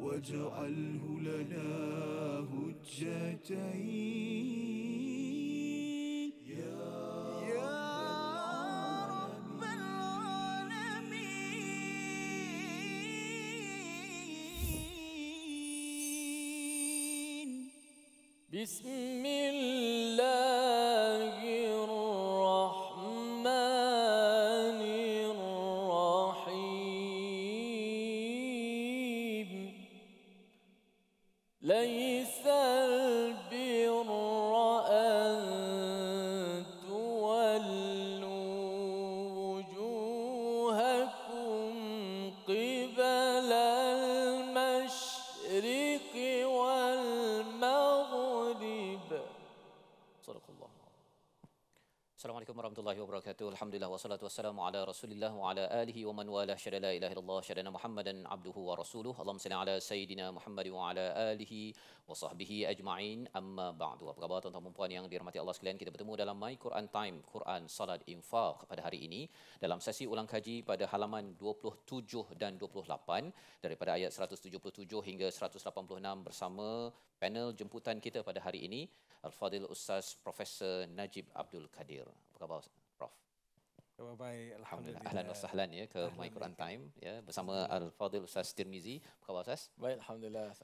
واجعله لنا هجتين يا, رب العالمين wabarakatuh. Alhamdulillah wassalatu wassalamu ala Rasulillah wa ala alihi wa man walah. Syada la ilaha illallah, syada Muhammadan abduhu wa rasuluh. Allahumma salli ala sayidina Muhammad wa ala alihi wa sahbihi ajma'in. Amma ba'du. Apa khabar tuan-tuan dan puan yang dirahmati Allah sekalian? Kita bertemu dalam My Quran Time, Quran Salat Infaq pada hari ini dalam sesi ulang kaji pada halaman 27 dan 28 daripada ayat 177 hingga 186 bersama panel jemputan kita pada hari ini Al-Fadil Ustaz Profesor Najib Abdul Kadir. Apa khabar Ustaz? Alhamdulillah. Ahlan wa sahlan ya ke My Quran Time ya bersama Al Fadil Ustaz Tirmizi. Apa khabar Ustaz? Baik alhamdulillah.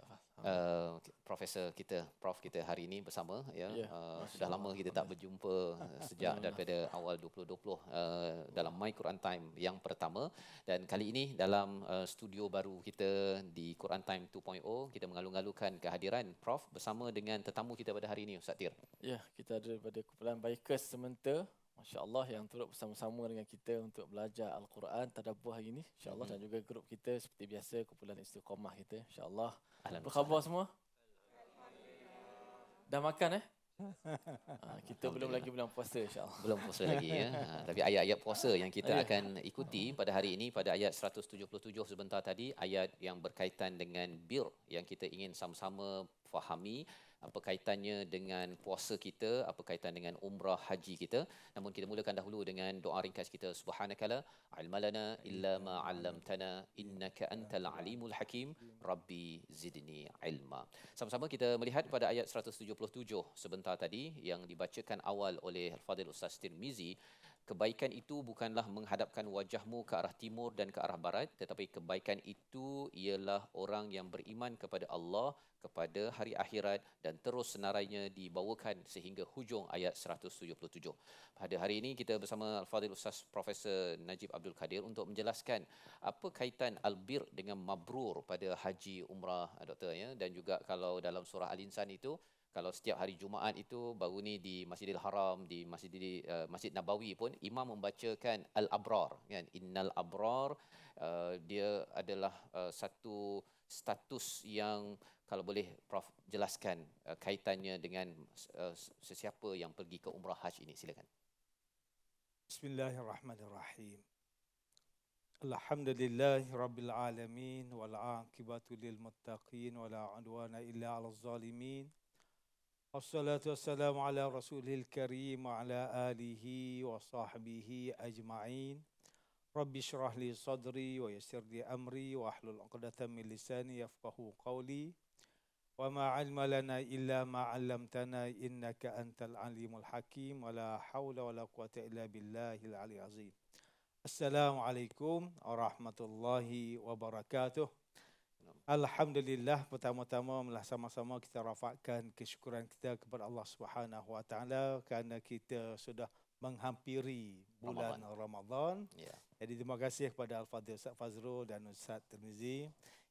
Uh, profesor kita, prof kita hari ini bersama ya. Yeah. Ya, uh, sudah lama kita tak berjumpa eh, sejak daripada awal 2020 uh, oh. dalam My Quran Time yang pertama dan kali ini dalam uh, studio baru kita di Quran Time 2.0 kita mengalung-alungkan kehadiran prof bersama dengan tetamu kita pada hari ini Ustaz Tir. Ya, yeah, kita ada daripada kumpulan Bikers Sementara InsyaAllah yang turut bersama-sama dengan kita untuk belajar Al-Quran Tadabur hari ini. InsyaAllah mm-hmm. dan mhm. juga grup kita seperti biasa, kumpulan istiqomah kita. InsyaAllah. Apa khabar semua? Dah makan eh? Ha, kita belum lagi bulan puasa insyaAllah. Belum puasa lagi ya. Ha, tapi ayat-ayat puasa yang kita Ayah. akan ikuti pada hari ini pada ayat 177 sebentar tadi. Ayat yang berkaitan dengan bir yang kita ingin sama-sama fahami apa kaitannya dengan puasa kita, apa kaitan dengan umrah haji kita. Namun kita mulakan dahulu dengan doa ringkas kita. Subhanakala, ilmalana illa ma'allamtana innaka antal alimul hakim, rabbi zidni ilma. Sama-sama kita melihat pada ayat 177 sebentar tadi yang dibacakan awal oleh Al-Fadhil Ustaz Tirmizi kebaikan itu bukanlah menghadapkan wajahmu ke arah timur dan ke arah barat tetapi kebaikan itu ialah orang yang beriman kepada Allah kepada hari akhirat dan terus senarainya dibawakan sehingga hujung ayat 177. Pada hari ini kita bersama Al-Fadhil Ustaz Profesor Najib Abdul Kadir untuk menjelaskan apa kaitan albir dengan mabrur pada haji umrah doktor ya dan juga kalau dalam surah Al-Insan itu kalau setiap hari Jumaat itu baru ni di Masjidil Haram di Masjid uh, Masjid Nabawi pun imam membacakan al-abrar kan innal abrar uh, dia adalah uh, satu status yang kalau boleh prof jelaskan uh, kaitannya dengan uh, sesiapa yang pergi ke umrah haji ini silakan Bismillahirrahmanirrahim الحمد لله رب العالمين والعاقبة muttaqin, ولا عدوان illa على الظالمين والصلاة والسلام على رسوله الكريم وعلى آله وصحبه أجمعين رب اشرح لي صدري ويسر لي أمري واحلل عقدة من لساني يفقه قولي وما علم لنا إلا ما علمتنا إنك أنت العليم الحكيم ولا حول ولا قوة إلا بالله العلي العظيم السلام عليكم ورحمة الله وبركاته Alhamdulillah pertama-tama malah sama-sama kita rafakkan kesyukuran kita kepada Allah Subhanahu Wa Taala kerana kita sudah menghampiri bulan Ramadan. Ya. Jadi terima kasih kepada Al-Fadhil Ustaz Fazrul dan Ustaz Tirmizi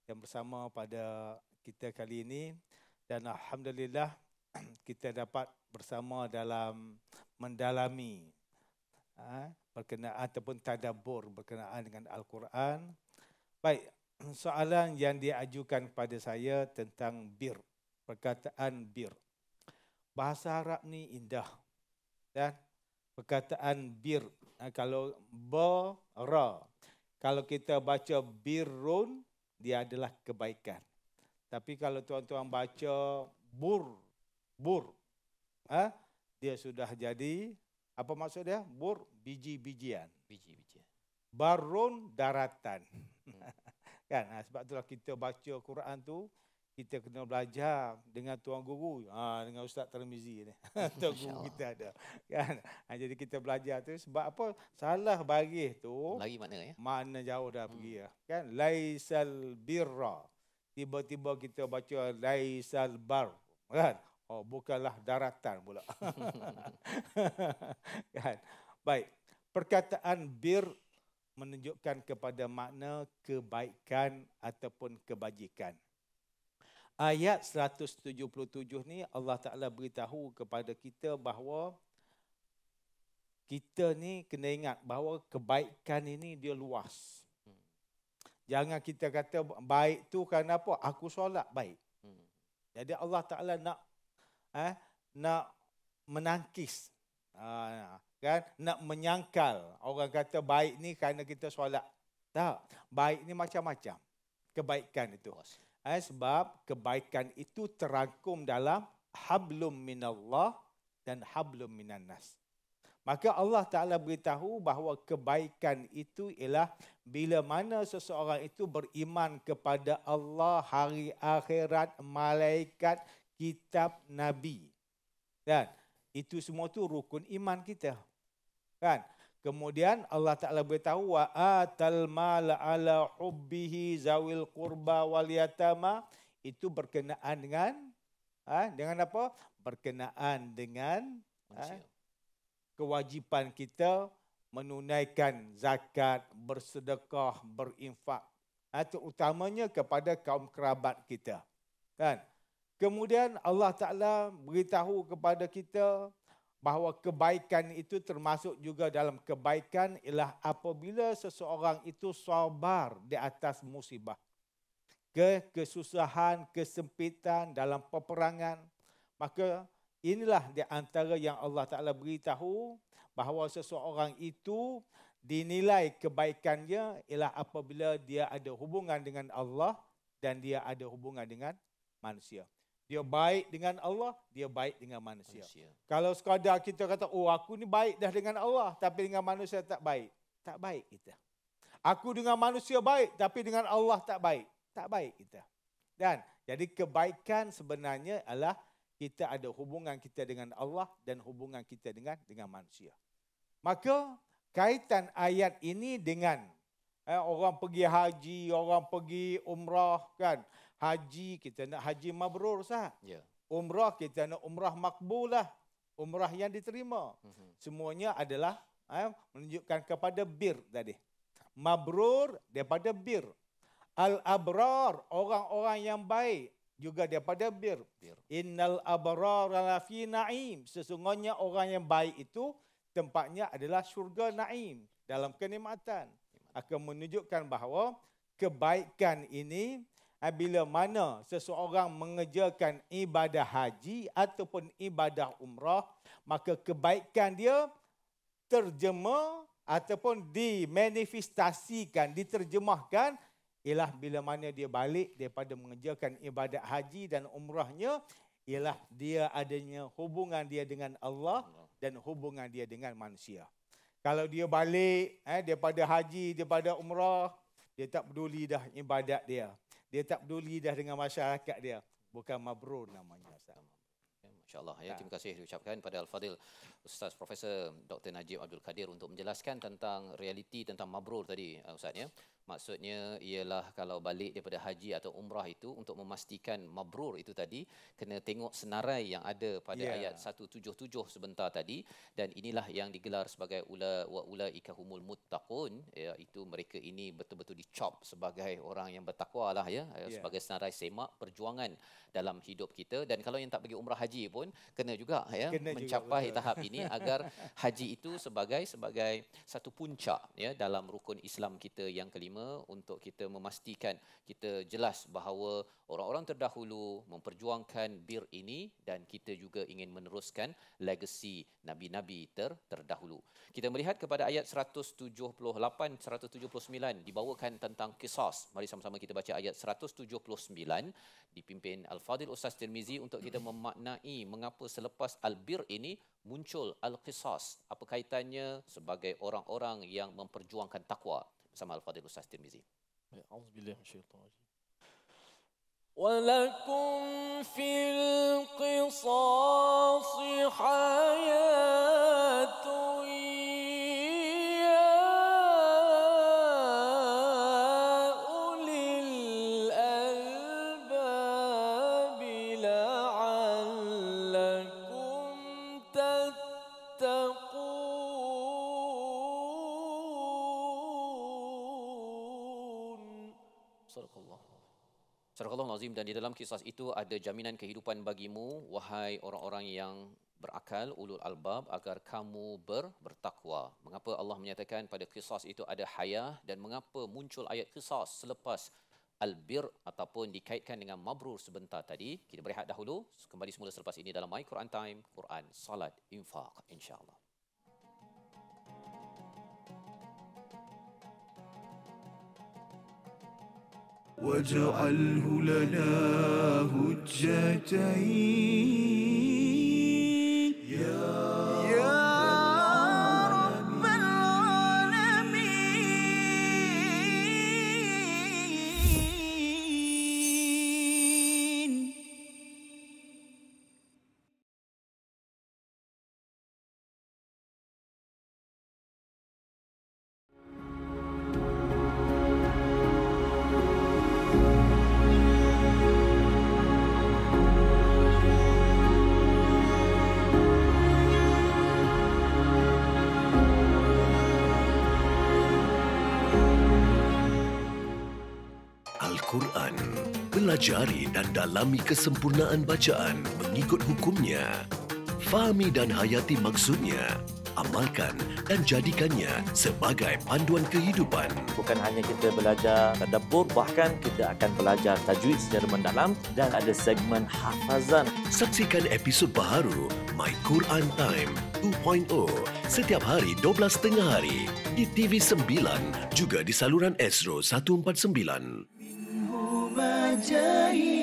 yang bersama pada kita kali ini dan alhamdulillah kita dapat bersama dalam mendalami ha, berkenaan ataupun tadabbur berkenaan dengan Al-Quran. Baik, soalan yang diajukan kepada saya tentang bir, perkataan bir. Bahasa Arab ni indah. Dan perkataan bir, eh, kalau ber, kalau kita baca birun, dia adalah kebaikan. Tapi kalau tuan-tuan baca bur, bur, eh, dia sudah jadi apa maksud dia? Bur biji-bijian. Biji-bijian. Barun daratan. Hmm. Kan? Ha, sebab itulah kita baca Quran tu, kita kena belajar dengan tuan guru, ha, dengan Ustaz Termizi ni. tuan guru kita ada. Kan? Ha, jadi kita belajar tu sebab apa? Salah bagi tu, Lagi mana, ya? mana jauh dah hmm. pergi. Ya. Kan? Laisal birra. Tiba-tiba kita baca Laisal bar. Kan? Oh, bukanlah daratan pula. kan? Baik. Perkataan bir menunjukkan kepada makna kebaikan ataupun kebajikan. Ayat 177 ni Allah Ta'ala beritahu kepada kita bahawa kita ni kena ingat bahawa kebaikan ini dia luas. Jangan kita kata baik tu kerana apa? Aku solat baik. Jadi Allah Ta'ala nak eh, nak menangkis. Ha, kan nak menyangkal orang kata baik ni kerana kita solat tak baik ni macam-macam kebaikan itu eh, sebab kebaikan itu terangkum dalam hablum minallah dan hablum minannas maka Allah taala beritahu bahawa kebaikan itu ialah bila mana seseorang itu beriman kepada Allah hari akhirat malaikat kitab nabi dan itu semua tu rukun iman kita. Kan? Kemudian Allah Ta'ala beritahu wa atal mal ala hubbihi zawil qurba wal yatama itu berkenaan dengan ha, dengan apa? Berkenaan dengan ha, kewajipan kita menunaikan zakat, bersedekah, berinfak. Ha, terutamanya kepada kaum kerabat kita. Kan? Kemudian Allah Ta'ala beritahu kepada kita bahawa kebaikan itu termasuk juga dalam kebaikan ialah apabila seseorang itu sabar di atas musibah ke kesusahan, kesempitan dalam peperangan. Maka inilah di antara yang Allah Ta'ala beritahu bahawa seseorang itu dinilai kebaikannya ialah apabila dia ada hubungan dengan Allah dan dia ada hubungan dengan manusia. Dia baik dengan Allah, dia baik dengan manusia. manusia. Kalau sekadar kita kata, oh aku ni baik dah dengan Allah, tapi dengan manusia tak baik. Tak baik kita. Aku dengan manusia baik, tapi dengan Allah tak baik. Tak baik kita. Dan jadi kebaikan sebenarnya adalah kita ada hubungan kita dengan Allah dan hubungan kita dengan dengan manusia. Maka kaitan ayat ini dengan eh, orang pergi haji, orang pergi umrah kan, haji kita nak haji mabrur sah. Ya. Umrah kita nak umrah makbul lah. Umrah yang diterima. Mm-hmm. Semuanya adalah eh, menunjukkan kepada bir tadi. Mabrur daripada bir. Al-abrar, orang-orang yang baik juga daripada bir. bir. Innal abrar lafi na'im. Sesungguhnya orang yang baik itu tempatnya adalah syurga na'im. Dalam kenikmatan. Akan menunjukkan bahawa kebaikan ini bila mana seseorang mengejarkan ibadah haji ataupun ibadah umrah, maka kebaikan dia terjema ataupun dimanifestasikan, diterjemahkan ialah bila mana dia balik daripada mengejarkan ibadat haji dan umrahnya ialah dia adanya hubungan dia dengan Allah dan hubungan dia dengan manusia. Kalau dia balik eh, daripada haji, daripada umrah, dia tak peduli dah ibadat dia. Dia tak peduli dah dengan masyarakat dia. Bukan mabrur namanya. InsyaAllah. Ya, ya, terima kasih diucapkan kepada Al-Fadhil Ustaz Profesor Dr. Najib Abdul Kadir untuk menjelaskan tentang realiti tentang mabrur tadi uh, Ustaz. Ya. Maksudnya ialah kalau balik daripada haji atau umrah itu untuk memastikan mabrur itu tadi kena tengok senarai yang ada pada yeah. ayat 177 sebentar tadi dan inilah yang digelar sebagai ula wa ula humul muttaqun iaitu mereka ini betul-betul dicop sebagai orang yang bertakwalah ya yeah. Ya. sebagai senarai semak perjuangan dalam hidup kita dan kalau yang tak pergi umrah haji pun kena juga ya kena mencapai juga, tahap ini agar haji itu sebagai sebagai satu puncak ya dalam rukun Islam kita yang kelima 5 untuk kita memastikan kita jelas bahawa orang-orang terdahulu memperjuangkan bir ini dan kita juga ingin meneruskan legasi nabi-nabi ter terdahulu. Kita melihat kepada ayat 178 179 dibawakan tentang kisas. Mari sama-sama kita baca ayat 179 dipimpin Al-Fadil Ustaz Tirmizi untuk kita memaknai mengapa selepas al-bir ini muncul al-qisas apa kaitannya sebagai orang-orang yang memperjuangkan takwa sama Al-Fadil Ustaz Tirmizi. Ya, Walakum fil qisar. Astagfirullah Nazim dan di dalam kisah itu ada jaminan kehidupan bagimu wahai orang-orang yang berakal ulul albab agar kamu ber, bertakwa. Mengapa Allah menyatakan pada kisah itu ada haya dan mengapa muncul ayat kisah selepas albir ataupun dikaitkan dengan mabrur sebentar tadi. Kita berehat dahulu kembali semula selepas ini dalam My Quran Time, Quran, Salat, Infaq insya-Allah. واجعله لنا هجتين يا alami kesempurnaan bacaan mengikut hukumnya. Fahami dan hayati maksudnya. Amalkan dan jadikannya sebagai panduan kehidupan. Bukan hanya kita belajar tadabbur, bahkan kita akan belajar tajwid secara mendalam dan ada segmen hafazan. Saksikan episod baru My Quran Time 2.0 setiap hari 12.30 hari di TV9 juga di saluran Esro 149. Minhu majahid.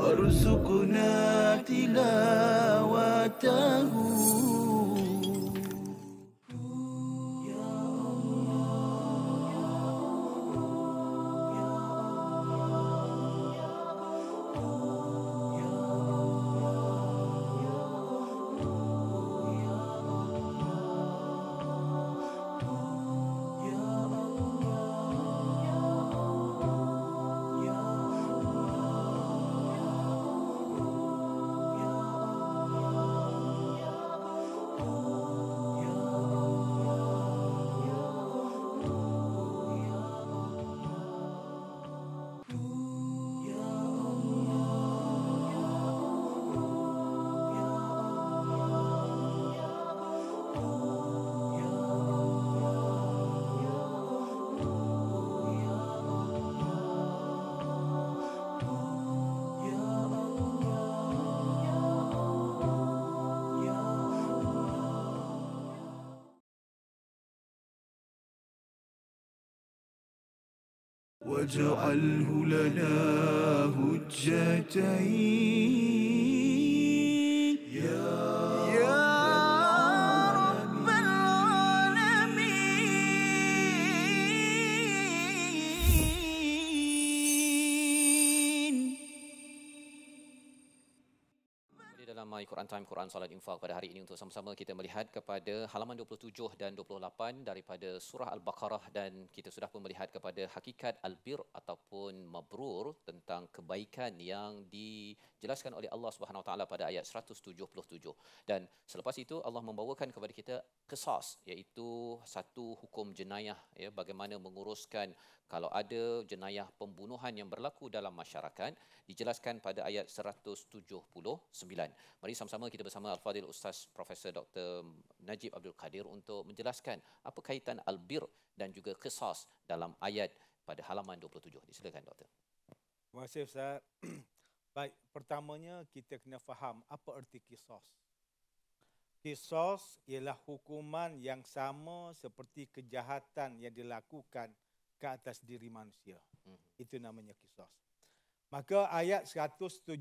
warzuqna tilawatahu فاجعله لنا هجتين Quran Time, Quran Salat Infaq pada hari ini untuk sama-sama kita melihat kepada halaman 27 dan 28 daripada surah Al-Baqarah dan kita sudah pun melihat kepada hakikat Al-Bir ataupun Mabrur tentang kebaikan yang dijelaskan oleh Allah Subhanahu Wa Taala pada ayat 177. Dan selepas itu Allah membawakan kepada kita kesas iaitu satu hukum jenayah ya bagaimana menguruskan kalau ada jenayah pembunuhan yang berlaku dalam masyarakat dijelaskan pada ayat 179 mari sama bersama-sama kita bersama Al-Fadil Ustaz Profesor Dr. Najib Abdul Kadir untuk menjelaskan apa kaitan albir dan juga qisas dalam ayat pada halaman 27. Disilakan doktor. Terima kasih Ustaz. Baik, pertamanya kita kena faham apa erti qisas. Qisas ialah hukuman yang sama seperti kejahatan yang dilakukan ke atas diri manusia. Hmm. Itu namanya qisas. Maka ayat 177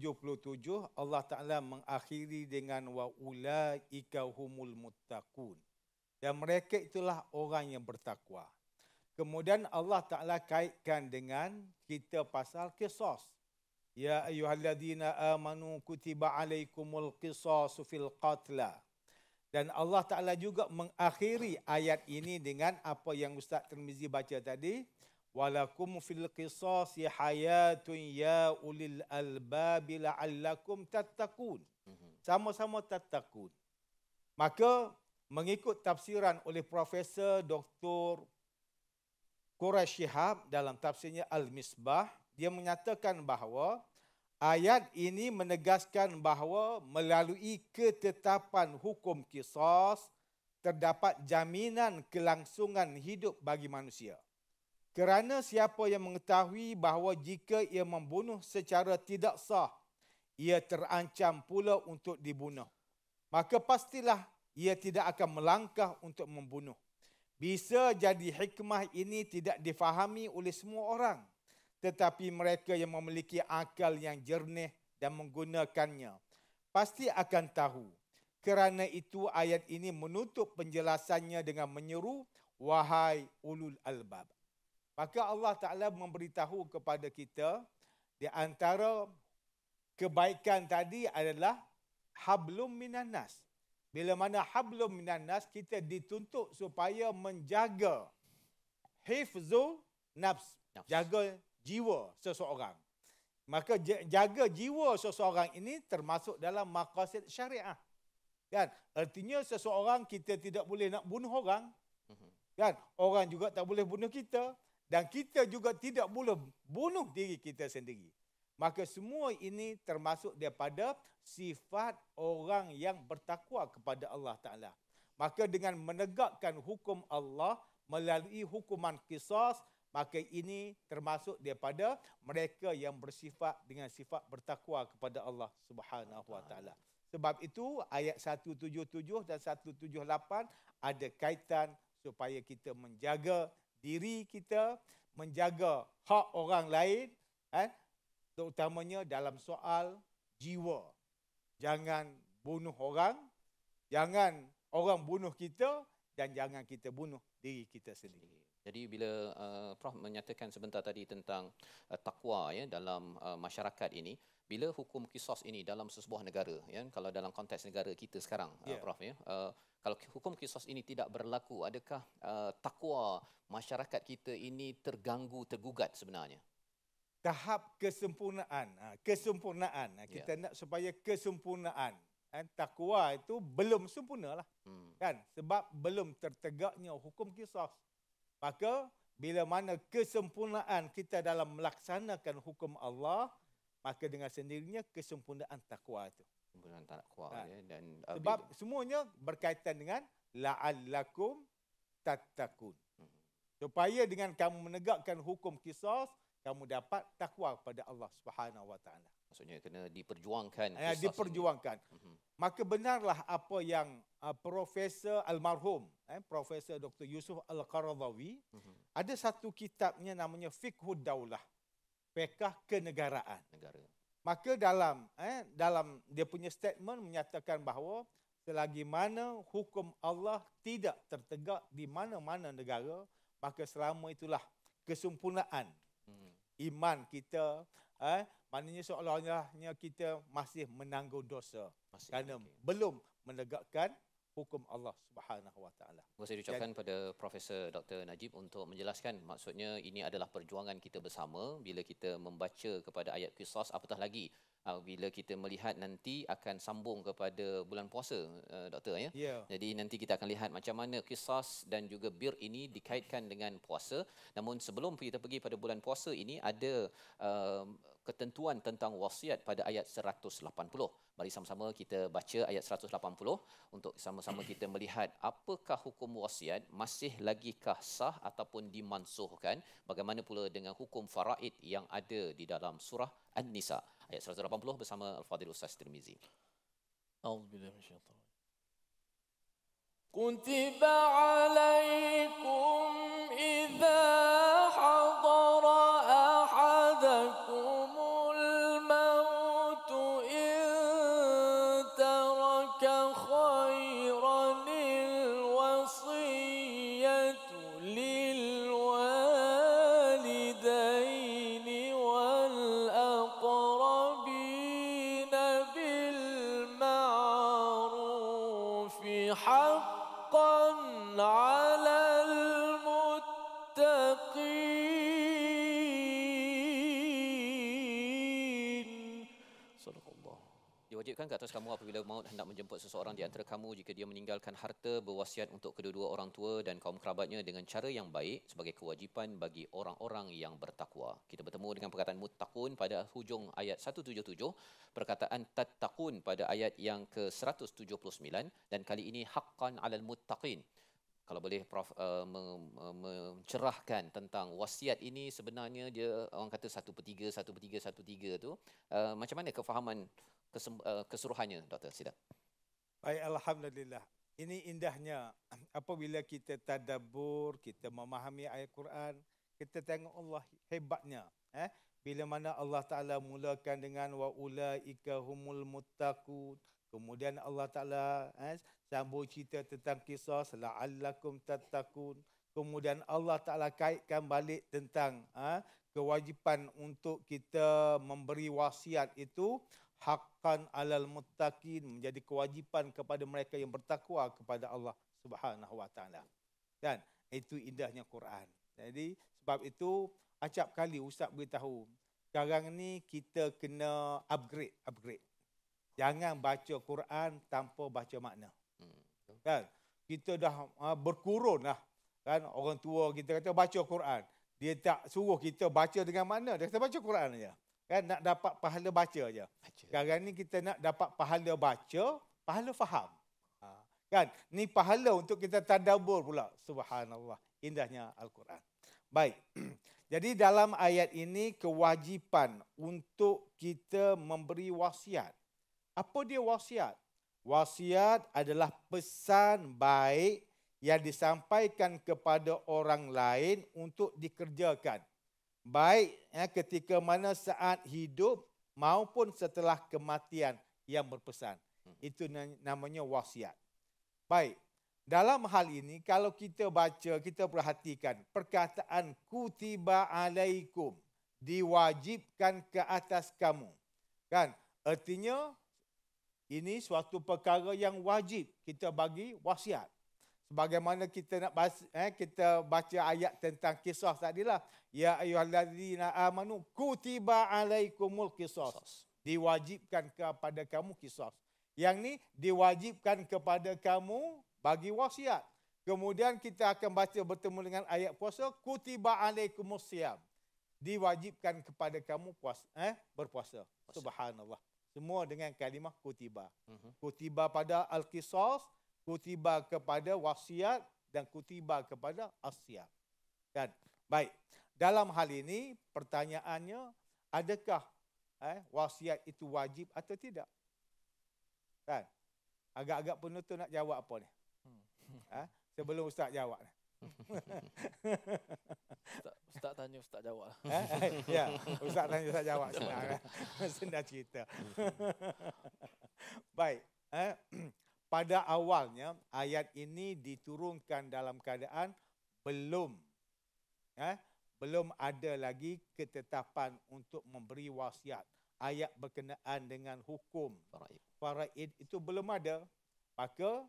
Allah Taala mengakhiri dengan wa ulaika humul muttaqun. Dan mereka itulah orang yang bertakwa. Kemudian Allah Taala kaitkan dengan kita pasal qisas. Ya ayyuhalladzina amanu kutiba alaikumul qisas fil qatla. Dan Allah Taala juga mengakhiri ayat ini dengan apa yang Ustaz Termizi baca tadi, walakum fil qisas hayatun ya ulil albab la'allakum tattaqun mhm. sama-sama tattaqun maka mengikut tafsiran oleh profesor Dr. Quraish Shihab dalam tafsirnya Al-Misbah dia menyatakan bahawa ayat ini menegaskan bahawa melalui ketetapan hukum qisas terdapat jaminan kelangsungan hidup bagi manusia. Kerana siapa yang mengetahui bahawa jika ia membunuh secara tidak sah, ia terancam pula untuk dibunuh. Maka pastilah ia tidak akan melangkah untuk membunuh. Bisa jadi hikmah ini tidak difahami oleh semua orang. Tetapi mereka yang memiliki akal yang jernih dan menggunakannya pasti akan tahu. Kerana itu ayat ini menutup penjelasannya dengan menyeru wahai ulul albab. Maka Allah Ta'ala memberitahu kepada kita di antara kebaikan tadi adalah hablum minan nas. Bila mana hablum minan nas, kita dituntut supaya menjaga hifzu nafs. Jaga jiwa seseorang. Maka jaga jiwa seseorang ini termasuk dalam maqasid syariah. Kan? Artinya seseorang kita tidak boleh nak bunuh orang. Mhm. Kan? Orang juga tak boleh bunuh kita dan kita juga tidak boleh bunuh diri kita sendiri. Maka semua ini termasuk daripada sifat orang yang bertakwa kepada Allah Ta'ala. Maka dengan menegakkan hukum Allah melalui hukuman kisas, maka ini termasuk daripada mereka yang bersifat dengan sifat bertakwa kepada Allah Subhanahu Wa Ta'ala. Sebab itu ayat 177 dan 178 ada kaitan supaya kita menjaga diri kita, menjaga hak orang lain, eh, terutamanya dalam soal jiwa. Jangan bunuh orang, jangan orang bunuh kita dan jangan kita bunuh diri kita sendiri. Jadi bila uh, Prof menyatakan sebentar tadi tentang uh, takwa ya dalam uh, masyarakat ini, bila hukum kisos ini dalam sebuah negara, ya, kalau dalam konteks negara kita sekarang, yeah. uh, ya. Prof ya, uh, kalau hukum kisos ini tidak berlaku, adakah uh, takwa masyarakat kita ini terganggu tergugat sebenarnya? Tahap kesempurnaan, uh, kesempurnaan uh, kita yeah. nak supaya kesempurnaan kan, eh, takwa itu belum sempurna lah, hmm. kan? Sebab belum tertegaknya hukum kisos. Maka bila mana kesempurnaan kita dalam melaksanakan hukum Allah, maka dengan sendirinya kesempurnaan takwa itu. Kesempurnaan takwa ha. ya dan uh, sebab bila. semuanya berkaitan dengan la'allakum tattaqun. Hmm. Supaya dengan kamu menegakkan hukum kisah, kamu dapat takwa kepada Allah Subhanahu Wa Taala maksudnya kena diperjuangkan ya, diperjuangkan ini. Mhm. maka benarlah apa yang uh, profesor almarhum eh profesor Dr Yusuf Al-Qaradawi uh-huh. ada satu kitabnya namanya Fiqhud Daulah Pekah Kenegaraan negara maka dalam eh dalam dia punya statement menyatakan bahawa selagi mana hukum Allah tidak tertegak di mana-mana negara maka selama itulah kesempurnaan uh-huh. iman kita eh maknanya seolah-olahnya kita masih menanggung dosa masih kerana okay. belum menegakkan hukum Allah Subhanahu Wa Taala. Saya ucapkan Jadi, pada Profesor Dr Najib untuk menjelaskan maksudnya ini adalah perjuangan kita bersama bila kita membaca kepada ayat qisas apatah lagi Ah, bila kita melihat nanti akan sambung kepada bulan puasa eh, doktor ya. Yeah. Jadi nanti kita akan lihat macam mana kisah dan juga bir ini dikaitkan dengan puasa. Namun sebelum kita pergi pada bulan puasa ini ada um, ketentuan tentang wasiat pada ayat 180. Mari sama-sama kita baca ayat 180 untuk sama-sama kita melihat apakah hukum wasiat masih lagi kah sah ataupun dimansuhkan bagaimana pula dengan hukum faraid yang ada di dalam surah An-Nisa' ayat 180 bersama Al-Fadil Ustaz Tirmizi. A'udzubillahi minasyaitonir Kuntiba 'alaikum idza atas kamu apabila maut hendak menjemput seseorang di antara kamu jika dia meninggalkan harta berwasiat untuk kedua-dua orang tua dan kaum kerabatnya dengan cara yang baik sebagai kewajipan bagi orang-orang yang bertakwa. Kita bertemu dengan perkataan muttaqun pada hujung ayat 177, perkataan tattaqun pada ayat yang ke-179 dan kali ini haqqan alal muttaqin kalau boleh prof uh, mencerahkan tentang wasiat ini sebenarnya dia orang kata satu per tiga satu per tiga tu uh, macam mana kefahaman kesem, uh, eh, keseluruhannya doktor sidak baik alhamdulillah ini indahnya apabila kita tadabbur kita memahami ayat Quran kita tengok Allah hebatnya eh bila mana Allah Taala mulakan dengan waulaika humul muttaqun Kemudian Allah Ta'ala eh, sambung cerita tentang kisah la'allakum tatakun. Kemudian Allah Ta'ala kaitkan balik tentang eh, kewajipan untuk kita memberi wasiat itu haqqan alal mutakin menjadi kewajipan kepada mereka yang bertakwa kepada Allah Subhanahu wa taala. Dan itu indahnya Quran. Jadi sebab itu acap kali ustaz beritahu sekarang ni kita kena upgrade upgrade Jangan baca Quran tanpa baca makna. Hmm. Kan? Kita dah uh, berkurun lah. Kan? Orang tua kita kata baca Quran. Dia tak suruh kita baca dengan makna. Dia kata baca Quran aja. Kan? Nak dapat pahala baca aja. Sekarang ni kita nak dapat pahala baca, pahala faham. Ha. Kan? Ni pahala untuk kita tadabur pula. Subhanallah. Indahnya Al-Quran. Baik. Jadi dalam ayat ini kewajipan untuk kita memberi wasiat. Apa dia wasiat? Wasiat adalah pesan baik yang disampaikan kepada orang lain untuk dikerjakan. Baik ya, ketika mana saat hidup maupun setelah kematian yang berpesan. Hmm. Itu namanya wasiat. Baik, dalam hal ini kalau kita baca, kita perhatikan perkataan kutiba alaikum diwajibkan ke atas kamu. Kan? Artinya ini suatu perkara yang wajib kita bagi wasiat. Sebagaimana kita nak baca, eh, kita baca ayat tentang kisah tadi lah. Ya ayuhalladzina amanu kutiba alaikumul kisah. Diwajibkan kepada kamu kisah. Yang ni diwajibkan kepada kamu bagi wasiat. Kemudian kita akan baca bertemu dengan ayat puasa. Kutiba alaikumul siyam. Diwajibkan kepada kamu puasa, eh, berpuasa. Subhanallah semua dengan kalimah kutiba. Mhm. Kutiba pada al-qisas, kutiba kepada wasiat dan kutiba kepada asiat. Dan baik, dalam hal ini pertanyaannya adakah eh, wasiat itu wajib atau tidak? Kan? Agak-agak penonton nak jawab apa ni? Ha? Sebelum ustaz jawab ni ustaz, tanya ustaz jawab. Eh, eh, ya, ustaz tanya ustaz jawab senang. Eh. Senang cerita. Baik, eh. pada awalnya ayat ini diturunkan dalam keadaan belum eh, belum ada lagi ketetapan untuk memberi wasiat. Ayat berkenaan dengan hukum faraid. Faraid itu belum ada. Maka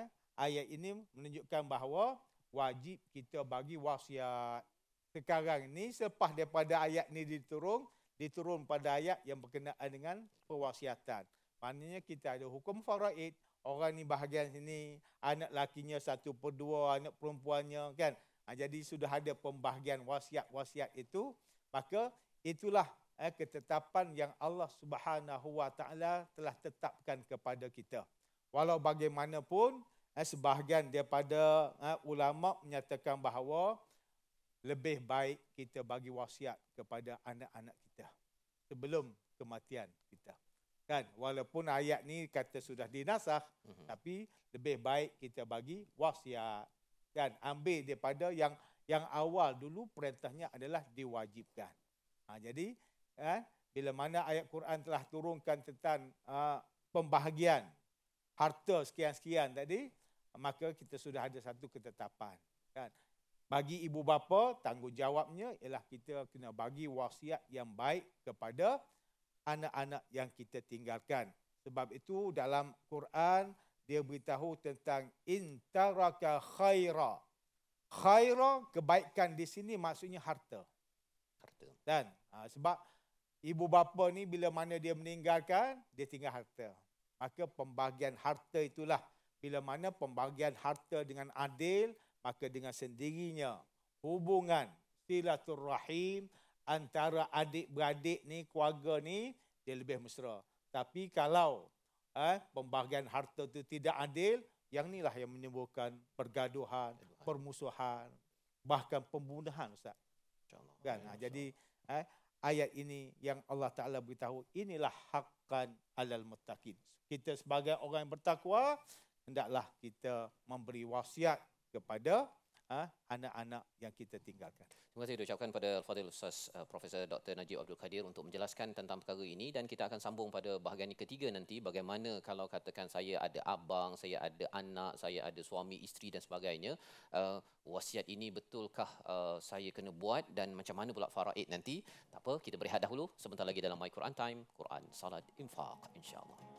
eh, ayat ini menunjukkan bahawa wajib kita bagi wasiat. Sekarang ni selepas daripada ayat ni diturun, diturun pada ayat yang berkenaan dengan pewasiatan. Maknanya kita ada hukum faraid, orang ni bahagian sini, anak lakinya satu per dua, anak perempuannya kan. Ha, jadi sudah ada pembahagian wasiat-wasiat itu, maka itulah eh, ketetapan yang Allah Subhanahu Wa Taala telah tetapkan kepada kita. Walau bagaimanapun, eh, sebahagian daripada eh, ulama menyatakan bahawa lebih baik kita bagi wasiat kepada anak-anak kita sebelum kematian kita kan walaupun ayat ni kata sudah dinasah mm-hmm. tapi lebih baik kita bagi wasiat kan ambil daripada yang yang awal dulu perintahnya adalah diwajibkan ha, jadi eh, bila mana ayat Quran telah turunkan tentang uh, pembahagian harta sekian-sekian tadi maka kita sudah ada satu ketetapan. Kan? Bagi ibu bapa, tanggungjawabnya ialah kita kena bagi wasiat yang baik kepada anak-anak yang kita tinggalkan. Sebab itu dalam Quran, dia beritahu tentang intaraka khaira. Khaira, kebaikan di sini maksudnya harta. harta. Dan ha, sebab ibu bapa ni bila mana dia meninggalkan, dia tinggal harta. Maka pembagian harta itulah bila mana pembagian harta dengan adil, maka dengan sendirinya hubungan silaturrahim antara adik-beradik ni, keluarga ni, dia lebih mesra. Tapi kalau eh, pembagian harta itu tidak adil, yang inilah yang menimbulkan pergaduhan, permusuhan, bahkan pembunuhan Ustaz. Kan? Ya, jadi eh, ayat ini yang Allah Ta'ala beritahu, inilah hakkan alal mutakin. Kita sebagai orang yang bertakwa, hendaklah kita memberi wasiat kepada ha, anak-anak yang kita tinggalkan. Terima kasih diucapkan kepada Al-Fadhil Ustaz eh, Profesor Dr. Najib Abdul Kadir untuk menjelaskan tentang perkara ini dan kita akan sambung pada bahagian ketiga nanti bagaimana kalau katakan saya ada abang, saya ada anak, saya ada suami, isteri dan sebagainya, uh, wasiat ini betulkah uh, saya kena buat dan macam mana pula faraid nanti? Tak apa, kita berehat dahulu sebentar lagi dalam My Quran Time, Quran Salat Infaq insya-Allah.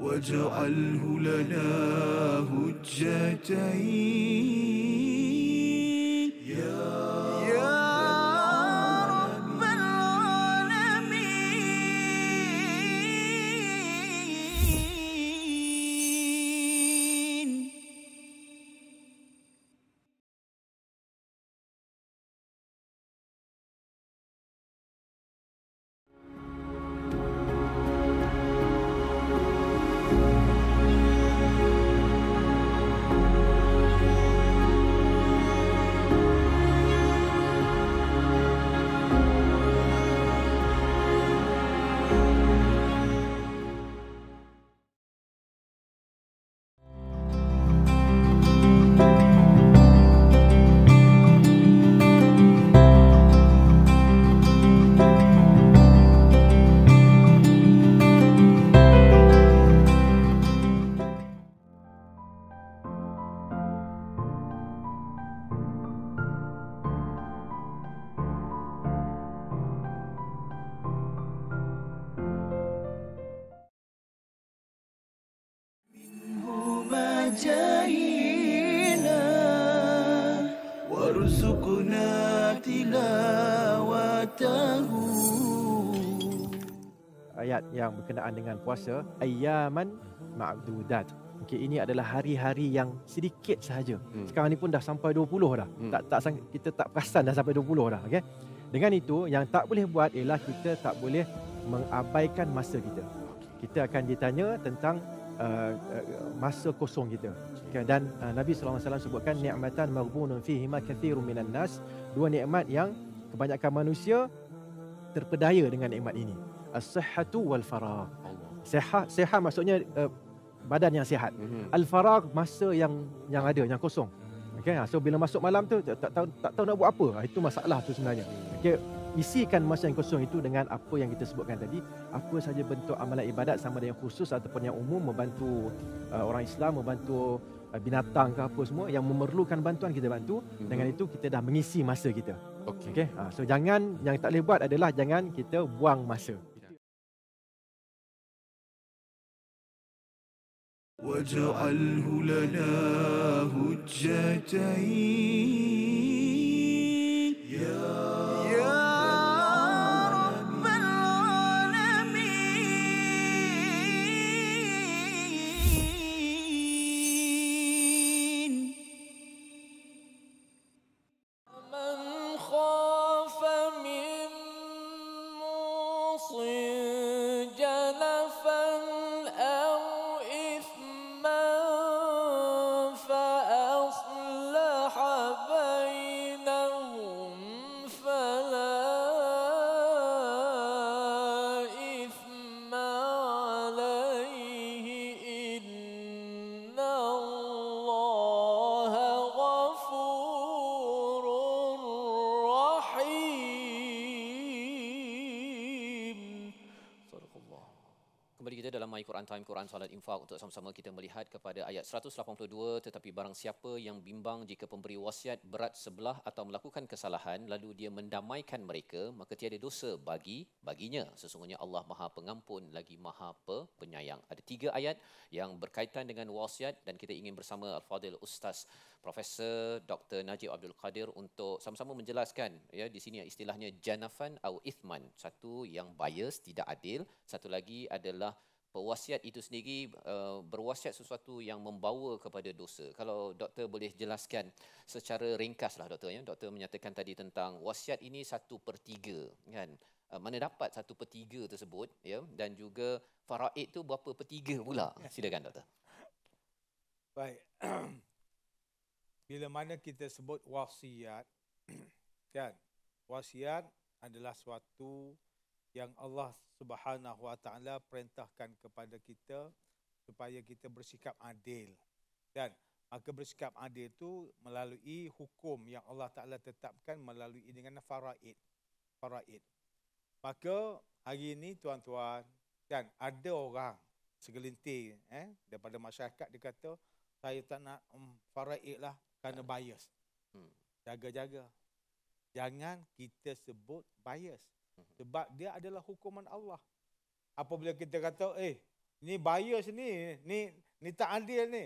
واجعله لنا هجتين يا Puasa, ayyaman ma'dudat. Okay, ini adalah hari-hari yang sedikit sahaja. Hmm. Sekarang ni pun dah sampai 20 dah. Hmm. Tak tak kita tak perasan dah sampai 20 dah, Okay. Dengan itu yang tak boleh buat ialah kita tak boleh mengabaikan masa kita. Kita akan ditanya tentang uh, uh masa kosong kita. Okay. Dan uh, Nabi SAW sebutkan nikmatan maghbunun fi ma kathirun minan nas, dua nikmat yang kebanyakan manusia terpedaya dengan nikmat ini. As-sihhatu wal farah sehat sehat maksudnya uh, badan yang sihat mm-hmm. al faragh masa yang yang ada yang kosong okey ha, so bila masuk malam tu tak tahu tak tahu nak buat apa ha, itu masalah tu sebenarnya okey isikan masa yang kosong itu dengan apa yang kita sebutkan tadi apa saja bentuk amalan ibadat sama ada yang khusus ataupun yang umum membantu uh, orang Islam membantu uh, binatang ke apa semua yang memerlukan bantuan kita bantu mm-hmm. dengan itu kita dah mengisi masa kita okey okay? uh, so jangan yang tak boleh buat adalah jangan kita buang masa واجعله لنا هجتين Quran Time, Quran Salat Infak untuk sama-sama kita melihat kepada ayat 182 tetapi barang siapa yang bimbang jika pemberi wasiat berat sebelah atau melakukan kesalahan lalu dia mendamaikan mereka maka tiada dosa bagi baginya. Sesungguhnya Allah Maha Pengampun lagi Maha pe Penyayang. Ada tiga ayat yang berkaitan dengan wasiat dan kita ingin bersama Al-Fadil Ustaz Profesor Dr. Najib Abdul Qadir untuk sama-sama menjelaskan ya di sini istilahnya janafan atau ithman. Satu yang bias tidak adil, satu lagi adalah Wasiat itu sendiri uh, berwasiat sesuatu yang membawa kepada dosa. Kalau doktor boleh jelaskan secara ringkaslah doktor ya. Doktor menyatakan tadi tentang wasiat ini 1/3 kan. Uh, mana dapat 1/3 tersebut ya dan juga faraid itu berapa per 3 pula? Silakan doktor. Baik. Bila mana kita sebut wasiat kan. Wasiat adalah suatu yang Allah Subhanahu Wa Taala perintahkan kepada kita supaya kita bersikap adil. Dan maka bersikap adil itu melalui hukum yang Allah Taala tetapkan melalui dengan faraid. Faraid. Maka hari ini tuan-tuan dan ada orang segelintir eh daripada masyarakat dia kata saya tak nak um, faraid lah kerana bias. Hmm. Jaga-jaga. Jangan kita sebut bias. Mhm. Sebab dia adalah hukuman Allah. Apabila kita kata, eh, ni bias ni, ni, ni tak adil ni.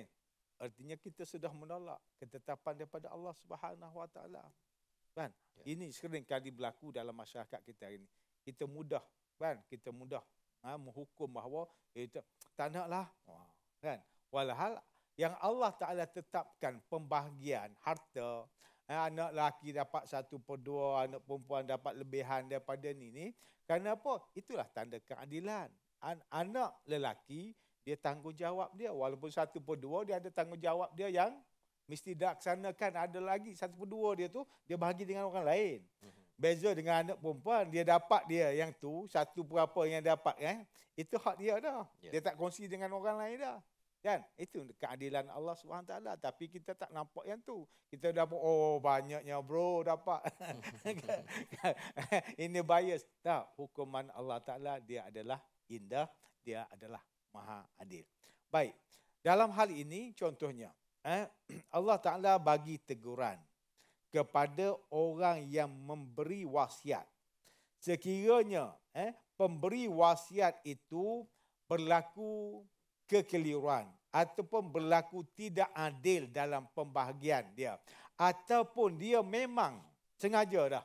Artinya kita sudah menolak ketetapan daripada Allah Subhanahu Wa Taala. Kan? Ya. Ini sering kali berlaku dalam masyarakat kita hari ini. Kita mudah, kan? Kita mudah ha, menghukum bahawa itu tak naklah. Kan? Walhal yang Allah Taala tetapkan pembahagian harta, Eh, anak lelaki dapat satu per dua, anak perempuan dapat lebihan daripada ni. ni. Kerana apa? Itulah tanda keadilan. An- anak lelaki, dia tanggungjawab dia. Walaupun satu per dua, dia ada tanggungjawab dia yang mesti daksanakan. Ada lagi satu per dua dia tu, dia bahagi dengan orang lain. Mhm. Beza dengan anak perempuan, dia dapat dia yang tu, satu berapa yang dapat. Eh? Itu hak dia dah. Yeah. Dia tak kongsi dengan orang lain dah. Kan? Itu keadilan Allah SWT. Tapi kita tak nampak yang tu. Kita dah pun, oh banyaknya bro dapat. Ini bias. Tak, hukuman Allah Taala dia adalah indah. Dia adalah maha adil. Baik. Dalam hal ini contohnya, eh, Allah Taala bagi teguran kepada orang yang memberi wasiat. Sekiranya eh, pemberi wasiat itu berlaku kekeliruan ataupun berlaku tidak adil dalam pembahagian dia ataupun dia memang sengaja dah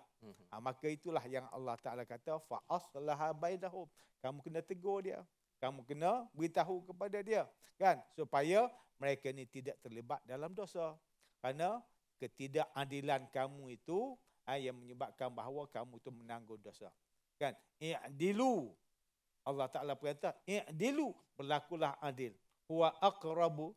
ha, maka itulah yang Allah Taala kata fa aslaha bainahum kamu kena tegur dia kamu kena beritahu kepada dia kan supaya mereka ni tidak terlibat dalam dosa kerana ketidakadilan kamu itu ha, yang menyebabkan bahawa kamu tu menanggung dosa kan i'dilu Allah Ta'ala berkata, I'dilu, berlakulah adil. Huwa akrabu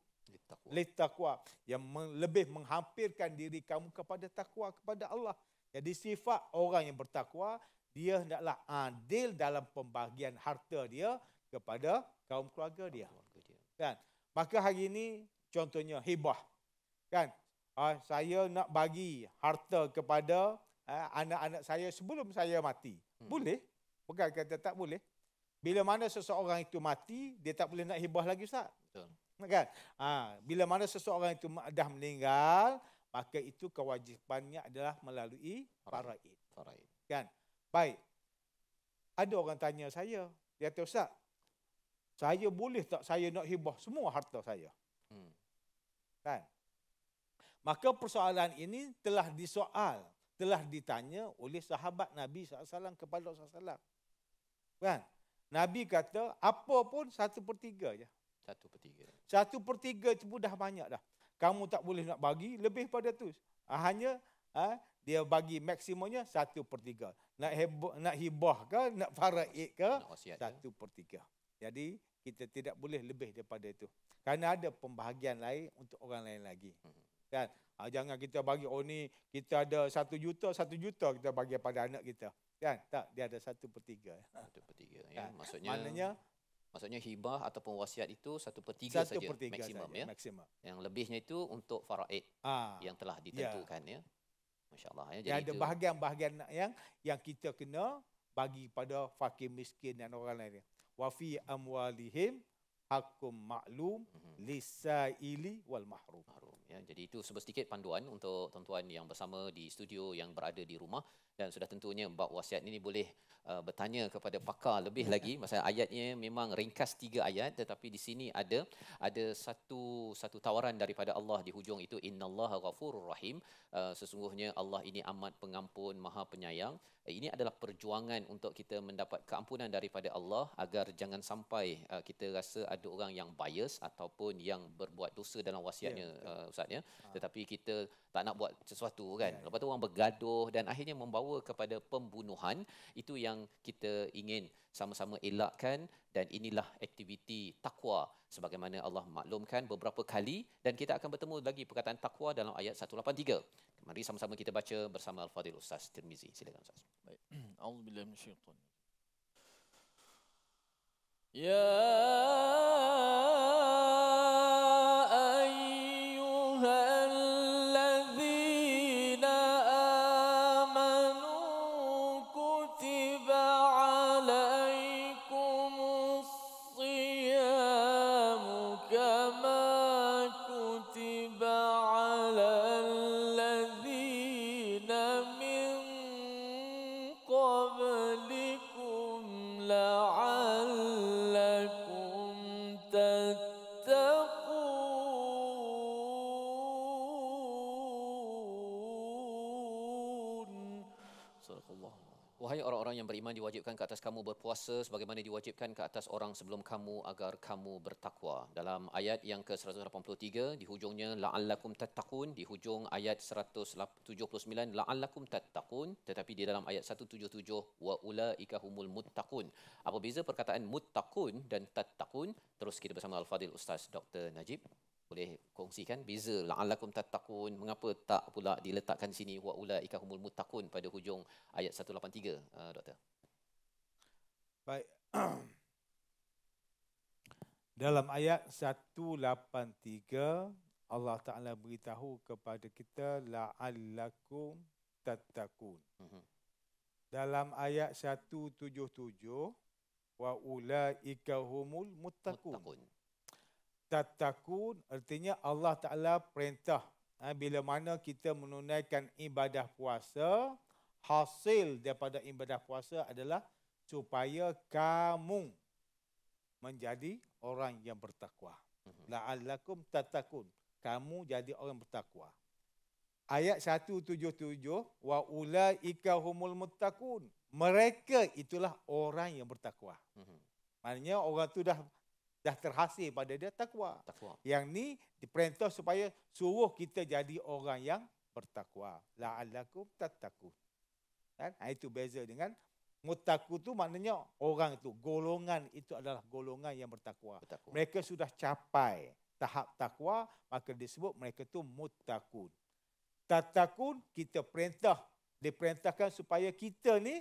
litakwa. Yang lebih menghampirkan diri kamu kepada takwa, kepada Allah. Jadi sifat orang yang bertakwa, dia hendaklah adil dalam pembahagian harta dia kepada kaum keluarga dia. Dan Maka hari ini contohnya hibah. Kan? Uh, saya nak bagi harta kepada uh, anak-anak saya sebelum saya mati. Hmm. Boleh? Bukan kata tak boleh. Bila mana seseorang itu mati, dia tak boleh nak hibah lagi Ustaz. Betul. Kan? Ha, bila mana seseorang itu dah meninggal, maka itu kewajipannya adalah melalui faraid. Faraid. Kan? Baik. Ada orang tanya saya, dia kata Ustaz, saya boleh tak saya nak hibah semua harta saya? Hmm. Kan? Maka persoalan ini telah disoal, telah ditanya oleh sahabat Nabi SAW kepada Rasulullah SAW. Kan? Nabi kata apa pun satu per tiga je. Satu per tiga. Satu per tiga itu dah banyak dah. Kamu tak boleh nak bagi lebih pada tu. Ah, hanya ha, dia bagi maksimumnya satu per tiga. Nak, hebo, nak hibah ke, nak faraid ke, satu per tiga. Jadi kita tidak boleh lebih daripada itu. Kerana ada pembahagian lain untuk orang lain lagi. Hmm. Kan? Ah, jangan kita bagi, oh ni kita ada satu juta, satu juta kita bagi pada anak kita. Kan? Tak, dia ada satu per tiga. Eh. Satu per tiga. Ya. Kan? Maksudnya, Maknanya, maksudnya hibah ataupun wasiat itu satu per tiga satu Per tiga maksimum, saja. Ya. Yang lebihnya itu untuk faraid ha. yang telah ya. ditentukan. Ya. ya. Masya Allah. Ya. Jadi ya, ada bahagian-bahagian yang yang kita kena bagi pada fakir miskin dan orang lain. Wafi amwalihim hakum maklum lisaili wal mahrum. Ya, jadi itu sebesedikit panduan untuk tuan-tuan yang bersama di studio yang berada di rumah dan sudah tentunya bab wasiat ini boleh uh, bertanya kepada pakar lebih hmm. lagi masa ayatnya memang ringkas tiga ayat tetapi di sini ada ada satu satu tawaran daripada Allah di hujung itu innallaha ghafurur rahim uh, sesungguhnya Allah ini amat pengampun maha penyayang Eh, ini adalah perjuangan untuk kita mendapat keampunan daripada Allah agar jangan sampai uh, kita rasa ada orang yang bias ataupun yang berbuat dosa dalam wasiatnya yeah. Ya, eh, uh, ustaz ya ha. tetapi kita tak nak buat sesuatu kan yeah, yeah. lepas tu orang bergaduh dan akhirnya membawa kepada pembunuhan itu yang kita ingin sama-sama elakkan dan inilah aktiviti takwa sebagaimana Allah maklumkan beberapa kali dan kita akan bertemu lagi perkataan takwa dalam ayat 183 Mari sama-sama kita baca bersama Al-Fadhil Ustaz Tirmizi. Silakan Ustaz. Baik. Auzubillahi minasyaitanir. Ya yang beriman diwajibkan ke atas kamu berpuasa sebagaimana diwajibkan ke atas orang sebelum kamu agar kamu bertakwa. Dalam ayat yang ke-183 di hujungnya la'allakum tattaqun di hujung ayat 179 la'allakum tattaqun tetapi di dalam ayat 177 wa ikahumul humul muttaqun. Apa beza perkataan muttaqun dan tattaqun? Terus kita bersama Al-Fadil Ustaz Dr. Najib boleh kongsikan beza la'allakum tattaqun mengapa tak pula diletakkan sini wa ikahumul humul muttaqun pada hujung ayat 183 uh, eh, doktor Dalam ayat 183 Allah Taala beritahu kepada kita La la'allakum tattaqun. Mhm. Dalam ayat 177 wa ulaika humul muttaqun. Tattaqun artinya Allah Taala perintah ha, bila mana kita menunaikan ibadah puasa hasil daripada ibadah puasa adalah supaya kamu menjadi orang yang bertakwa. Mhm. La'allakum tatakun. Kamu jadi orang bertakwa. Ayat 177 wa ulaika humul muttaqun. Mereka itulah orang yang bertakwa. mm Maknanya orang tu dah dah terhasil pada dia takwa. takwa. Yang ni diperintah supaya suruh kita jadi orang yang bertakwa. La'allakum tatakun. Kan? Ha, itu beza dengan Mutaku itu maknanya orang itu, golongan itu adalah golongan yang bertakwa. bertakwa. Mereka sudah capai tahap takwa, maka disebut mereka tu mutakun. Tatakun kita perintah, diperintahkan supaya kita ni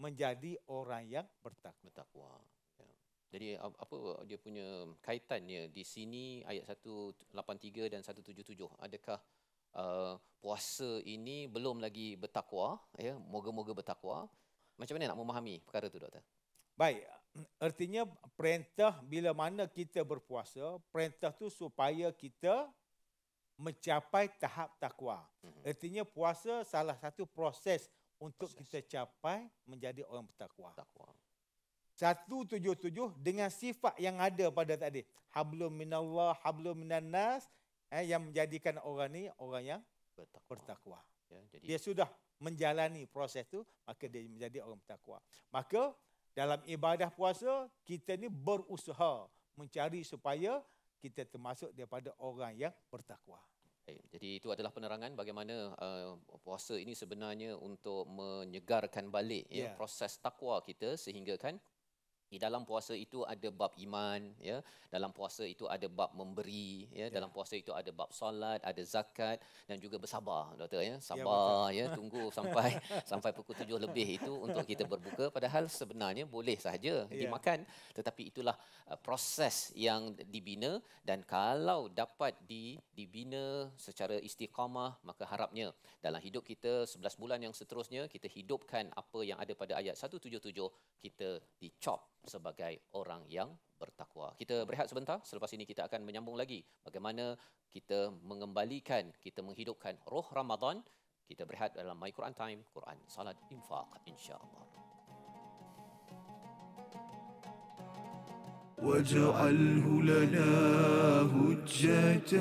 menjadi orang yang bertakwa. bertakwa. Ya. Jadi apa dia punya kaitannya di sini ayat 183 dan 177, adakah uh, puasa ini belum lagi bertakwa, ya, moga-moga bertakwa, macam mana nak memahami perkara itu doktor? Baik, artinya perintah bila mana kita berpuasa, perintah tu supaya kita mencapai tahap takwa. Artinya mhm. puasa salah satu proses untuk kita capai menjadi orang bertakwa. Takwa. Satu tujuh tujuh dengan sifat yang ada pada tadi. Hablum minallah, hablum minannas. Eh, yang menjadikan orang ini orang yang bertakwa. bertakwa. Ya, jadi dia sudah menjalani proses itu, maka dia menjadi orang bertakwa. Maka dalam ibadah puasa, kita ni berusaha mencari supaya kita termasuk daripada orang yang bertakwa. Eh, jadi itu adalah penerangan bagaimana uh, puasa ini sebenarnya untuk menyegarkan balik yeah. ya, proses takwa kita sehingga kan di dalam puasa itu ada bab iman ya dalam puasa itu ada bab memberi ya, ya. dalam puasa itu ada bab solat ada zakat dan juga bersabar doktor ya, ya sabar ya, ya tunggu sampai sampai pukul 7 lebih itu untuk kita berbuka padahal sebenarnya boleh saja ya. dimakan tetapi itulah uh, proses yang dibina dan kalau dapat di dibina secara istiqamah maka harapnya dalam hidup kita 11 bulan yang seterusnya kita hidupkan apa yang ada pada ayat 177 kita dicop sebagai orang yang bertakwa. Kita berehat sebentar, selepas ini kita akan menyambung lagi bagaimana kita mengembalikan, kita menghidupkan roh Ramadan. Kita berehat dalam My Quran Time, Quran Salat Infaq insya-Allah. واجعله لنا هجتين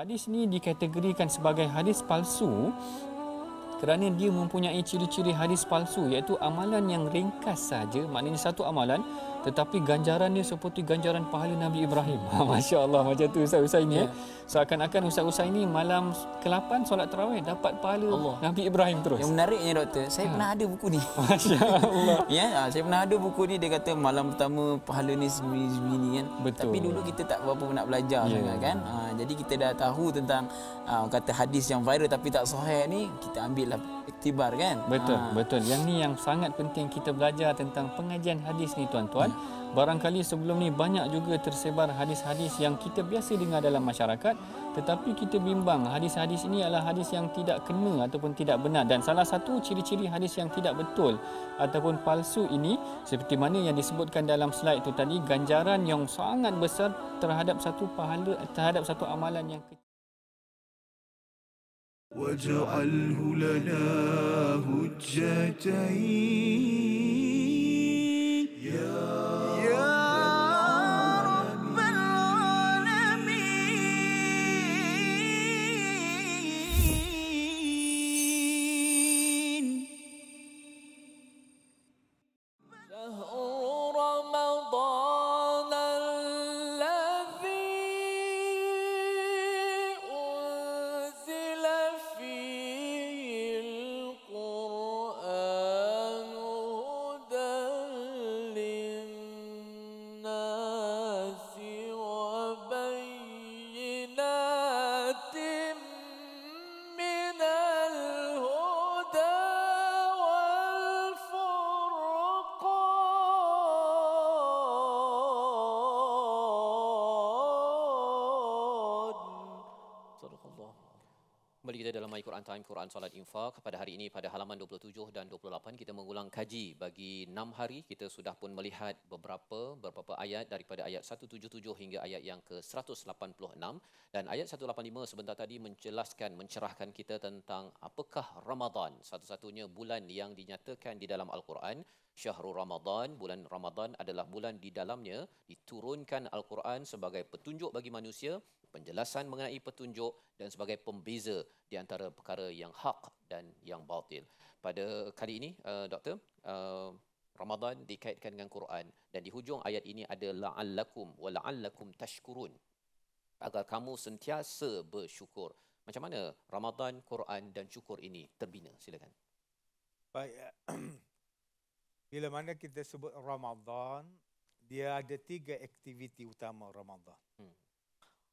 Hadis ni dikategorikan sebagai hadis palsu kerana dia mempunyai ciri-ciri hadis palsu iaitu amalan yang ringkas saja maknanya satu amalan tetapi ganjaran dia seperti ganjaran pahala Nabi Ibrahim. Masya Allah macam tu Ustaz Usai ini. Ya. ya. Seakan-akan Ustaz Usai ini malam ke-8 solat terawih dapat pahala Allah. Nabi Ibrahim terus. Yang menariknya doktor, saya ha. pernah ada buku ni. Masya Allah. ya, ha, saya pernah ada buku ni dia kata malam pertama pahala ni sembunyi ni kan. Betul. Tapi dulu kita tak berapa nak belajar ya. sangat kan. Ha, jadi kita dah tahu tentang ha, kata hadis yang viral tapi tak sahih ni kita ambil lah iktibar kan. Betul, ha. betul. Yang ni yang sangat penting kita belajar tentang pengajian hadis ni tuan-tuan. Quran. Barangkali sebelum ni banyak juga tersebar hadis-hadis yang kita biasa dengar dalam masyarakat tetapi kita bimbang hadis-hadis ini adalah hadis yang tidak kena ataupun tidak benar dan salah satu ciri-ciri hadis yang tidak betul ataupun palsu ini seperti mana yang disebutkan dalam slide itu tadi ganjaran yang sangat besar terhadap satu pahala terhadap satu amalan yang kecil waj'alhu lana hujjatain My Quran Time, Quran Salat Infak. Pada hari ini, pada halaman 27 dan 28, kita mengulang kaji bagi 6 hari. Kita sudah pun melihat beberapa beberapa ayat daripada ayat 177 hingga ayat yang ke-186. Dan ayat 185 sebentar tadi menjelaskan, mencerahkan kita tentang apakah Ramadan. Satu-satunya bulan yang dinyatakan di dalam Al-Quran. Syahrul Ramadan, bulan Ramadan adalah bulan di dalamnya diturunkan Al-Quran sebagai petunjuk bagi manusia, penjelasan mengenai petunjuk dan sebagai pembeza di antara perkara yang hak dan yang batil. Pada kali ini, uh, Doktor, uh, Ramadan dikaitkan dengan Quran dan di hujung ayat ini ada la'allakum wa la'allakum tashkurun. Agar kamu sentiasa bersyukur. Macam mana Ramadan, Quran dan syukur ini terbina? Silakan. Baik. Bila mana kita sebut Ramadan, dia ada tiga aktiviti utama Ramadan. Hmm.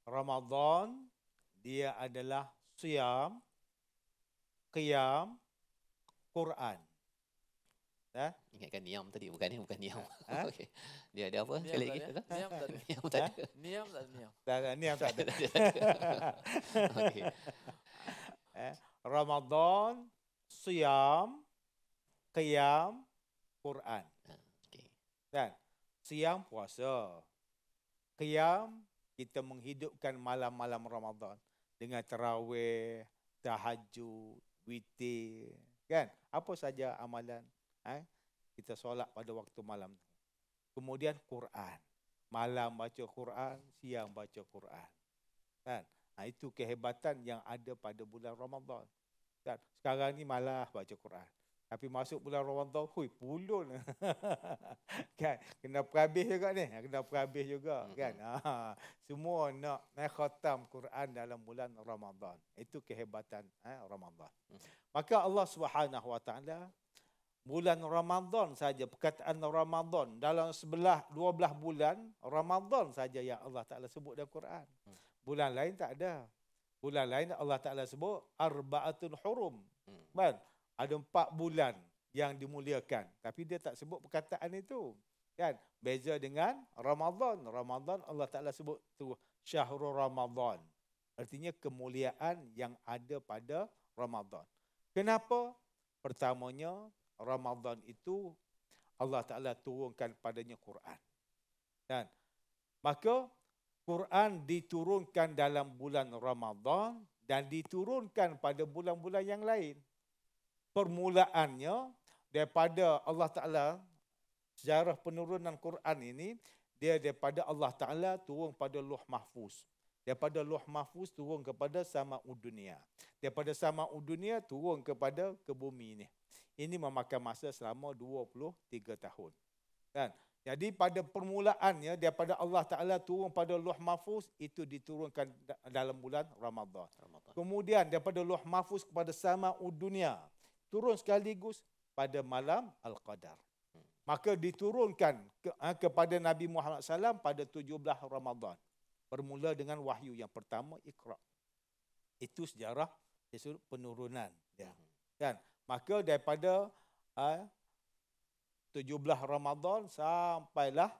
Ramadan dia adalah siam, kiam, Quran. Ya. Ingatkan niam tadi bukan ni bukan niam. Ha? Dia ada apa? Niam Sekali lagi. Niam tak ha? ada. Niam tak ada. Niam tak ada. Niam tak ada. Okey. Eh, ha? Ramadan, siam, qiyam, Quran. Okey. Dan siam puasa. kiam kita menghidupkan malam-malam Ramadan dengan terawih, tahajud, witir, kan? Apa saja amalan eh? kita solat pada waktu malam. Kemudian Quran. Malam baca Quran, siang baca Quran. Kan? Nah, ha, itu kehebatan yang ada pada bulan Ramadan. Kan? Sekarang ni malah baca Quran. Tapi masuk bulan Ramadan, hui, pulun. kan, kena perhabis juga ni, ha, kena perhabis juga kan. Ha, ha. Semua nak naik khatam Quran dalam bulan Ramadan. Itu kehebatan eh, Ramadan. Mm. Maka Allah Subhanahu Wa Taala bulan Ramadan saja perkataan Ramadan dalam sebelah dua belah bulan Ramadan saja yang Allah Taala sebut dalam Quran. Mm. Bulan lain tak ada. Bulan lain Allah Taala sebut arba'atun hurum. Hmm ada empat bulan yang dimuliakan. Tapi dia tak sebut perkataan itu. Kan? Beza dengan Ramadan. Ramadan Allah Ta'ala sebut tu Syahrul Ramadan. Artinya kemuliaan yang ada pada Ramadan. Kenapa? Pertamanya Ramadan itu Allah Ta'ala turunkan padanya Quran. Dan Maka Quran diturunkan dalam bulan Ramadan dan diturunkan pada bulan-bulan yang lain permulaannya daripada Allah Ta'ala, sejarah penurunan Quran ini, dia daripada Allah Ta'ala turun pada Luh Mahfuz. Daripada Luh Mahfuz turun kepada sama Dunia. Daripada sama Dunia turun kepada ke bumi ini. Ini memakan masa selama 23 tahun. Kan? Jadi pada permulaannya daripada Allah Ta'ala turun pada Luh Mahfuz itu diturunkan dalam bulan Ramadhan. Ramadhan. Kemudian daripada Luh Mahfuz kepada sama Dunia turun sekaligus pada malam Al-Qadar. Maka diturunkan ke, ha, kepada Nabi Muhammad SAW pada 17 Ramadhan. Bermula dengan wahyu yang pertama, Iqra. Itu sejarah disebut penurunan. Ya. Dan maka daripada ha, 17 Ramadhan sampailah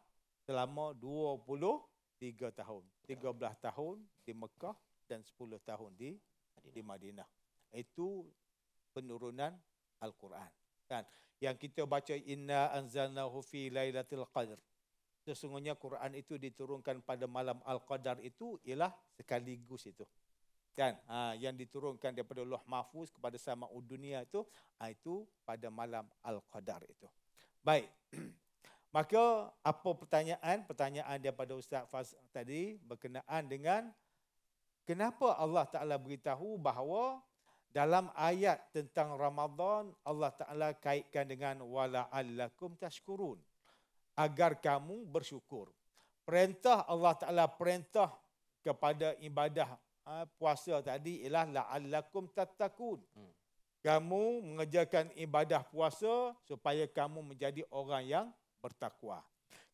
selama 23 tahun. 13 tahun di Mekah dan 10 tahun di di Madinah. Itu penurunan Al-Quran. Kan? Yang kita baca inna anzalnahu fi lailatul qadr. Sesungguhnya Quran itu diturunkan pada malam Al-Qadar itu ialah sekaligus itu. Kan? Ha, yang diturunkan daripada Allah Mahfuz kepada sama dunia itu ha, itu pada malam Al-Qadar itu. Baik. Maka apa pertanyaan? Pertanyaan daripada Ustaz Faz tadi berkenaan dengan kenapa Allah Ta'ala beritahu bahawa dalam ayat tentang Ramadan Allah Taala kaitkan dengan wala'allakum tashkurun agar kamu bersyukur. Perintah Allah Taala perintah kepada ibadah ha, puasa tadi ialah la'allakum tattaqun. Hmm. Kamu mengerjakan ibadah puasa supaya kamu menjadi orang yang bertakwa.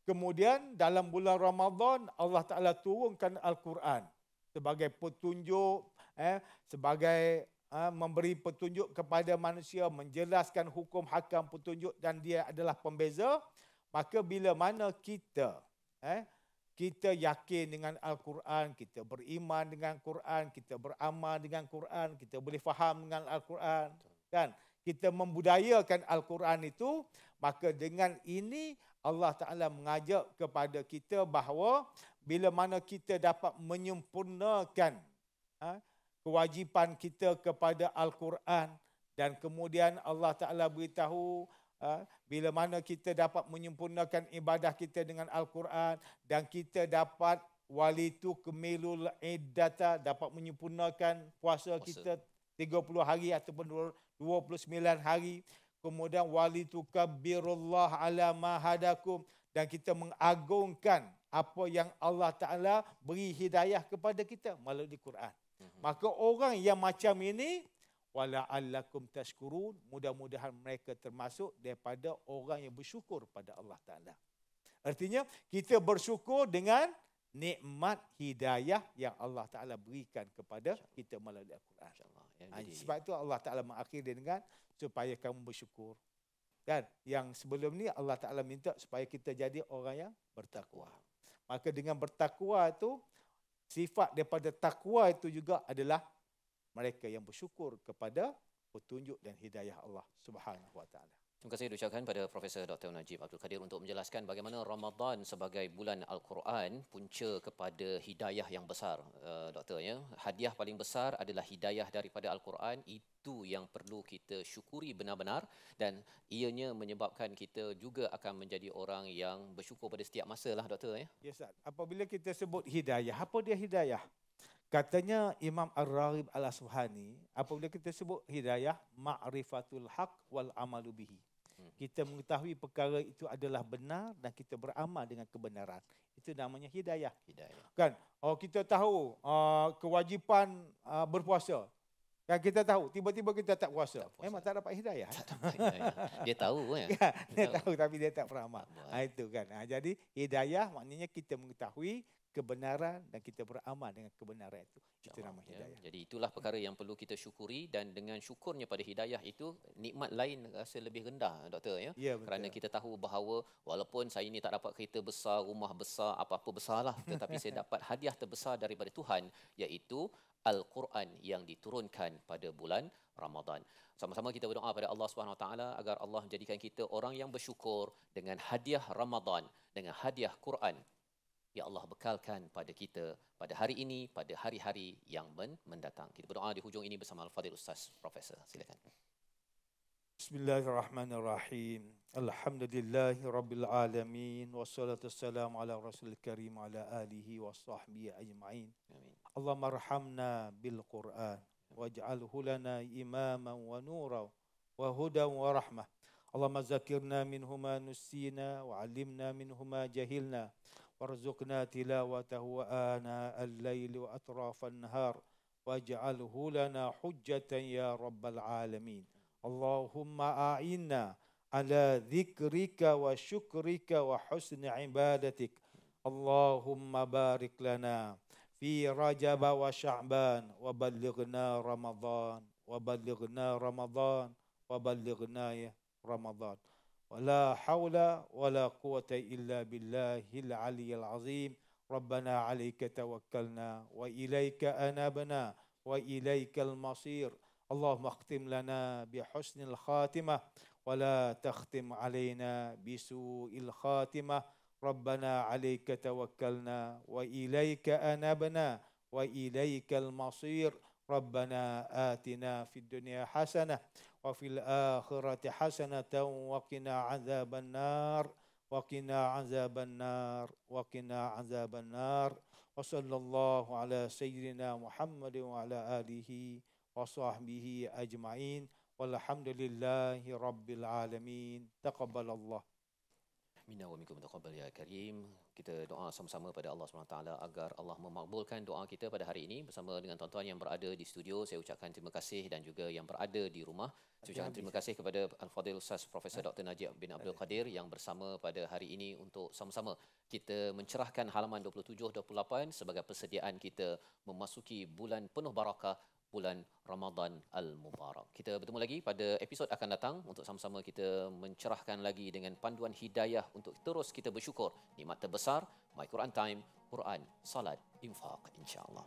Kemudian dalam bulan Ramadan Allah Taala turunkan al-Quran sebagai petunjuk eh sebagai Ah, memberi petunjuk kepada manusia, menjelaskan hukum hakam petunjuk dan dia adalah pembeza, maka bila mana kita eh, kita yakin dengan Al-Quran, kita beriman dengan Al-Quran, kita beramal dengan Al-Quran, kita boleh faham dengan Al-Quran, kan? Kita membudayakan Al-Quran itu, maka dengan ini Allah Ta'ala mengajak kepada kita bahawa bila mana kita dapat menyempurnakan eh, kewajipan kita kepada Al-Quran dan kemudian Allah Ta'ala beritahu ha, bila mana kita dapat menyempurnakan ibadah kita dengan Al-Quran dan kita dapat walitu kemilul iddata dapat menyempurnakan puasa kita 30 hari ataupun 29 hari kemudian walitu kabirullah ala mahadakum dan kita mengagungkan apa yang Allah Ta'ala beri hidayah kepada kita melalui Quran. Maka orang yang macam ini wala allakum tashkurun mudah-mudahan mereka termasuk daripada orang yang bersyukur pada Allah Taala. Artinya kita bersyukur dengan nikmat hidayah yang Allah Taala berikan kepada kita melalui Al-Quran. Ha, sebab itu Allah Taala mengakhiri dengan supaya kamu bersyukur. Dan yang sebelum ni Allah Taala minta supaya kita jadi orang yang bertakwa. Maka dengan bertakwa itu sifat daripada takwa itu juga adalah mereka yang bersyukur kepada petunjuk dan hidayah Allah Subhanahu wa taala. Terima kasih diucapkan pada Profesor Dr. Najib Abdul Kadir untuk menjelaskan bagaimana Ramadan sebagai bulan Al-Quran punca kepada hidayah yang besar. Uh, doktor, ya. hadiah paling besar adalah hidayah daripada Al-Quran itu yang perlu kita syukuri benar-benar dan ianya menyebabkan kita juga akan menjadi orang yang bersyukur pada setiap masa lah doktor. Ya, ya Apabila kita sebut hidayah, apa dia hidayah? Katanya Imam Ar-Rarib Al-Asuhani, apabila kita sebut hidayah, ma'rifatul haq wal amalubihi. Hmm. Kita mengetahui perkara itu adalah benar dan kita beramal dengan kebenaran. Itu namanya hidayah. Hidayah. Kan? Oh kita tahu uh, kewajipan uh, berpuasa. Kan kita tahu tiba-tiba kita tak puasa. Tak puasa. Memang tak dapat hidayah. Tak dapat hidayah. dia tahu eh. kan. Dia, dia tahu. tahu tapi dia tak beramal. Ha, itu kan. Ha, jadi hidayah maknanya kita mengetahui kebenaran dan kita beramal dengan kebenaran itu. Itu nama ya. hidayah. Ya, jadi itulah perkara yang perlu kita syukuri dan dengan syukurnya pada hidayah itu nikmat lain rasa lebih rendah doktor ya. ya Kerana kita tahu bahawa walaupun saya ini tak dapat kereta besar, rumah besar, apa-apa besarlah tetapi saya dapat hadiah terbesar daripada Tuhan iaitu Al-Quran yang diturunkan pada bulan Ramadan. Sama-sama kita berdoa kepada Allah Subhanahu Taala agar Allah menjadikan kita orang yang bersyukur dengan hadiah Ramadan, dengan hadiah Quran Ya Allah bekalkan pada kita pada hari ini, pada hari-hari yang mendatang. Kita berdoa di hujung ini bersama Al-Fadhil Ustaz Profesor. Silakan. Bismillahirrahmanirrahim. Alhamdulillahirrabbilalamin. Wassalatu wassalamu ala rasul karim ala alihi wa sahbihi ajma'in. Allah marhamna bil Qur'an. Waj'alhu lana imaman wa nura wa wa rahmah. Allah mazakirna minhuma nusina wa alimna minhuma jahilna. وارزقنا تلاوته آناء الليل وأطراف النهار واجعله لنا حجة يا رب العالمين اللهم أعنا على ذكرك وشكرك وحسن عبادتك اللهم بارك لنا في رجب وشعبان وبلغنا رمضان وبلغنا رمضان وبلغنا رمضان ولا حول ولا قوة إلا بالله العلي العظيم ربنا عليك توكلنا وإليك أنابنا وإليك المصير اللهم اختم لنا بحسن الخاتمة ولا تختم علينا بسوء الخاتمة ربنا عليك توكلنا وإليك أنابنا وإليك المصير ربنا آتنا في الدنيا حسنة وفي الآخرة حسنة وقنا عذاب النار وقنا عذاب النار وقنا عذاب النار وصلى الله على سيدنا محمد وعلى آله وصحبه أجمعين والحمد لله رب العالمين تقبل الله منا ومنكم تقبل يا كريم kita doa sama-sama pada Allah SWT agar Allah memakbulkan doa kita pada hari ini bersama dengan tuan-tuan yang berada di studio saya ucapkan terima kasih dan juga yang berada di rumah saya ucapkan terima kasih kepada Al-Fadhil Ustaz Profesor Dr. Najib bin Abdul eh. Qadir yang bersama pada hari ini untuk sama-sama kita mencerahkan halaman 27-28 sebagai persediaan kita memasuki bulan penuh barakah bulan Ramadan Al-Mubarak. Kita bertemu lagi pada episod akan datang untuk sama-sama kita mencerahkan lagi dengan panduan hidayah untuk terus kita bersyukur nikmat terbesar My Quran Time, Quran, Salat, Infaq insya-Allah.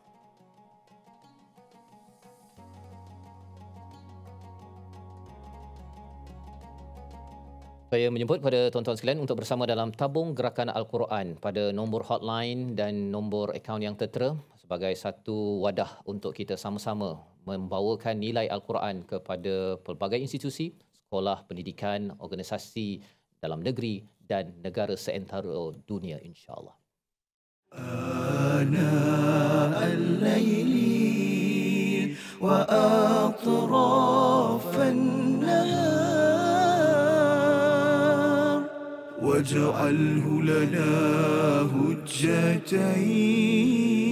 Saya menjemput pada tuan-tuan sekalian untuk bersama dalam tabung gerakan Al-Quran pada nombor hotline dan nombor akaun yang tertera sebagai satu wadah untuk kita sama-sama membawakan nilai Al-Quran kepada pelbagai institusi, sekolah, pendidikan, organisasi dalam negeri dan negara seantero dunia insya-Allah. Ana al-layli wa